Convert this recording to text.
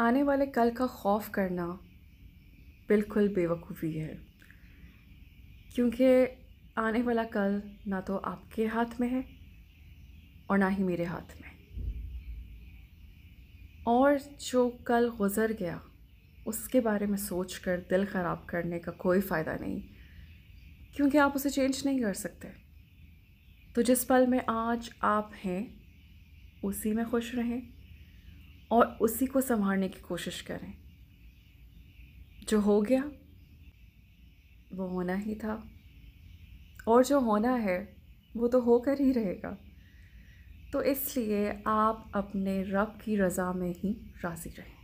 आने वाले कल का खौफ करना बिल्कुल बेवकूफ़ी है क्योंकि आने वाला कल ना तो आपके हाथ में है और ना ही मेरे हाथ में और जो कल गुज़र गया उसके बारे में सोच कर दिल ख़राब करने का कोई फ़ायदा नहीं क्योंकि आप उसे चेंज नहीं कर सकते तो जिस पल में आज आप हैं उसी में खुश रहें और उसी को संभालने की कोशिश करें जो हो गया वो होना ही था और जो होना है वो तो होकर ही रहेगा तो इसलिए आप अपने रब की रज़ा में ही राज़ी रहें